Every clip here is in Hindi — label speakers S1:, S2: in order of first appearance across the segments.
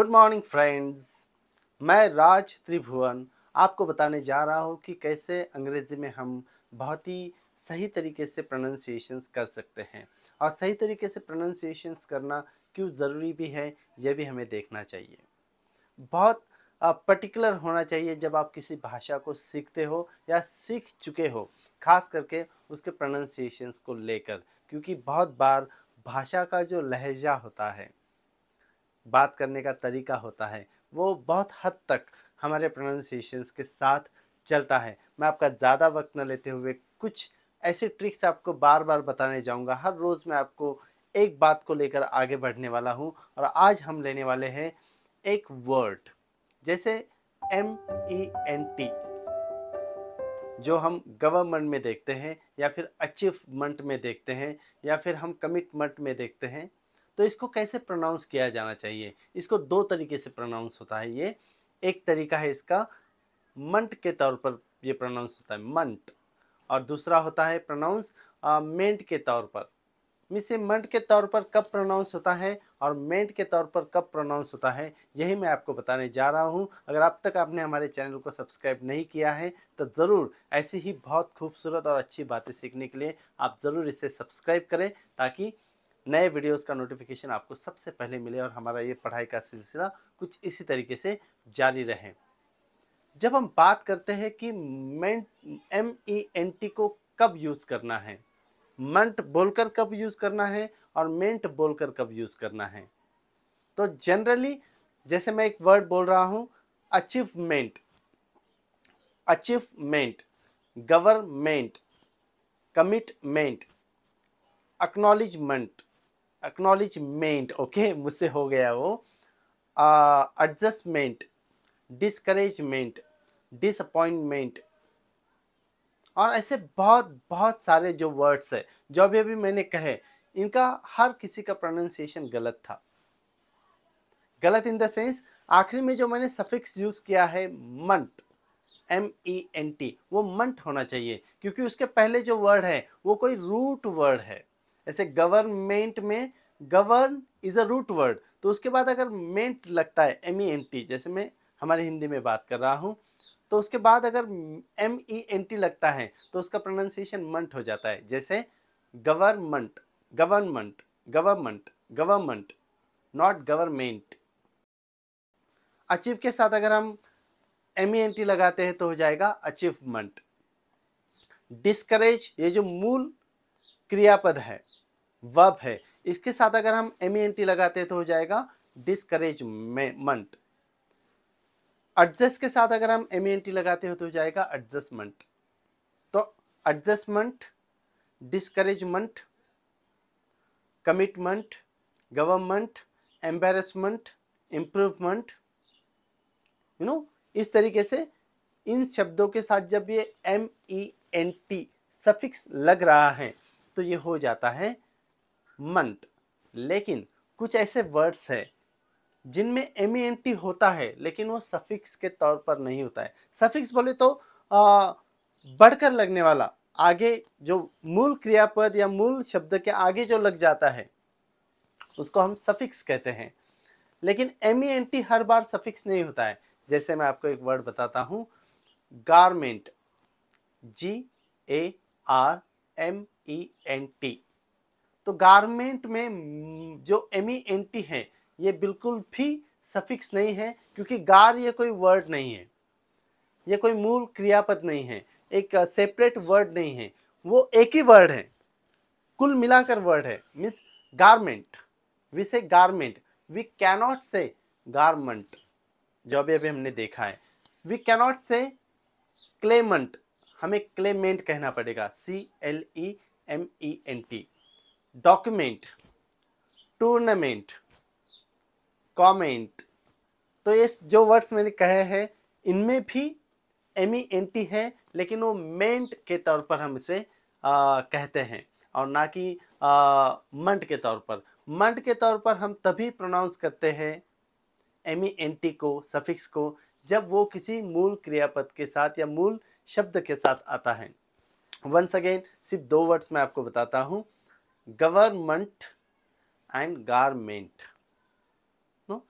S1: गुड मॉर्निंग फ्रेंड्स मैं राज त्रिभुवन आपको बताने जा रहा हूँ कि कैसे अंग्रेज़ी में हम बहुत ही सही तरीके से प्रोनाउंसिएशंस कर सकते हैं और सही तरीके से प्रोनाउंसिएशंस करना क्यों ज़रूरी भी है यह भी हमें देखना चाहिए बहुत पर्टिकुलर होना चाहिए जब आप किसी भाषा को सीखते हो या सीख चुके हो खास करके उसके प्रोनाउंसिएशंस को लेकर क्योंकि बहुत बार भाषा का जो लहजा होता है बात करने का तरीका होता है वो बहुत हद तक हमारे प्रोनाउंसिएशंस के साथ चलता है मैं आपका ज़्यादा वक्त न लेते हुए कुछ ऐसे ट्रिक्स आपको बार बार बताने जाऊंगा हर रोज़ मैं आपको एक बात को लेकर आगे बढ़ने वाला हूं और आज हम लेने वाले हैं एक वर्ड जैसे एम ई एन टी जो हम गवर्नमेंट में देखते हैं या फिर अचीवमेंट में देखते हैं या फिर हम कमिटमेंट में देखते हैं तो इसको कैसे प्रोनाउंस किया जाना चाहिए इसको दो तरीके से प्रोनाउंस होता है ये एक तरीका है इसका मंट के तौर पर ये प्रोनाउंस होता है मंट और दूसरा होता है प्रोनाउंस मेंट के तौर पर मिसे मंट के तौर पर कब प्रोनाउंस होता है और मेंट के तौर पर कब प्रोनाउंस होता है यही मैं आपको बताने जा रहा हूँ अगर अब तक आपने हमारे चैनल को सब्सक्राइब नहीं किया है तो ज़रूर ऐसी ही बहुत खूबसूरत और अच्छी बातें सीखने के लिए आप ज़रूर इसे सब्सक्राइब करें ताकि नए वीडियोस का नोटिफिकेशन आपको सबसे पहले मिले और हमारा ये पढ़ाई का सिलसिला कुछ इसी तरीके से जारी रहे जब हम बात करते हैं कि ment M E N T को कब यूज़ करना है मंट बोलकर कब यूज़ करना है और मेंट बोलकर कब यूज़ करना है तो जनरली जैसे मैं एक वर्ड बोल रहा हूँ achievement achievement government commitment acknowledgement acknowledgement okay मुझसे हो गया वो एडजस्टमेंट डिस्करेजमेंट डिसअपॉइंटमेंट और ऐसे बहुत बहुत सारे जो वर्ड्स है जो अभी अभी मैंने कहे इनका हर किसी का प्रोनाउंसिएशन गलत था गलत इन द सेंस आखिरी में जो मैंने सफिक्स यूज किया है ment M E N T वो मंट होना चाहिए क्योंकि उसके पहले जो वर्ड है वो कोई रूट वर्ड है ऐसे गवर्नमेंट में govern is a root word तो उसके बाद अगर मेंट लगता है एम ई एन टी जैसे मैं हमारे हिंदी में बात कर रहा हूँ तो उसके बाद अगर एम ई एन टी लगता है तो उसका प्रोनाउंसिएशन मंट हो जाता है जैसे government government government government not government achieve के साथ अगर हम एम ई एन टी लगाते हैं तो हो जाएगा अचीवमेंट डिस्करेज ये जो मूल क्रियापद है वर्ब है इसके साथ अगर हम एम ई एन टी लगाते हैं तो हो जाएगा डिस्करेजमेंट एडजस्ट के साथ अगर हम एम ई एन टी लगाते हो तो हो जाएगा एडजस्टमेंट तो adjustment discouragement commitment government embarrassment improvement you know इस तरीके से इन शब्दों के साथ जब ये M E N T suffix लग रहा है तो ये हो जाता है मंथ लेकिन कुछ ऐसे वर्ड्स हैं जिनमें एम एन टी होता है लेकिन वो सफिक्स के तौर पर नहीं होता है सफिक्स बोले तो आ, बढ़कर लगने वाला आगे जो मूल क्रियापद या मूल शब्द के आगे जो लग जाता है उसको हम सफिक्स कहते हैं लेकिन एम एन टी हर बार सफिक्स नहीं होता है जैसे मैं आपको एक वर्ड बताता हूँ garment G A R M E N T तो गारमेंट में जो एम ई एन टी है ये बिल्कुल भी सफिक्स नहीं है क्योंकि गार ये कोई वर्ड नहीं है ये कोई मूल क्रियापद नहीं है एक सेपरेट uh, वर्ड नहीं है वो एक ही वर्ड है कुल मिलाकर वर्ड है means garment we say garment we cannot say garment जो अभी अभी हमने देखा है वी कैनॉट से क्लेमेंट हमें क्लेमेंट कहना पड़ेगा C L E M E N T document tournament comment तो ये जो वर्ड्स मैंने कहे हैं इनमें भी एम ई एन टी है लेकिन वो मेंट के तौर पर हम इसे आ, कहते हैं और ना कि मंट के तौर पर मंट के तौर पर हम तभी प्रोनाउंस करते हैं एम ई एन टी को सफिक्स को जब वो किसी मूल क्रियापद के साथ या मूल शब्द के साथ आता है वंस अगेन सिर्फ दो वर्ड्स मैं आपको बताता हूँ government and garment no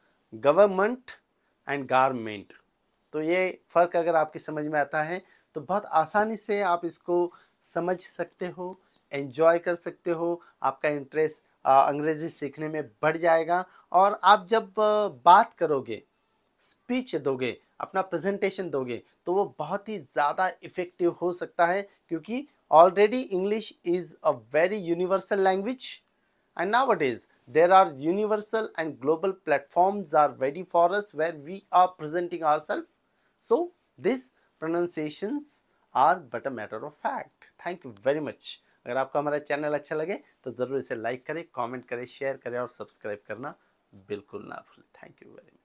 S1: government and garment तो ये फ़र्क अगर आपकी समझ में आता है तो बहुत आसानी से आप इसको समझ सकते हो एंजॉय कर सकते हो आपका इंटरेस्ट अंग्रेज़ी सीखने में बढ़ जाएगा और आप जब बात करोगे स्पीच दोगे अपना प्रेजेंटेशन दोगे तो वो बहुत ही ज़्यादा इफेक्टिव हो सकता है क्योंकि already English is a very universal language and now what is there are universal and global platforms are very for us where we are presenting our self so this pronunciations are but a matter of fact thank you very much अगर आपको हमारा चैनल अच्छा लगे तो ज़रूर इसे लाइक करें कॉमेंट करें शेयर करें और सब्सक्राइब करना बिल्कुल ना भूलें थैंक यू वेरी मच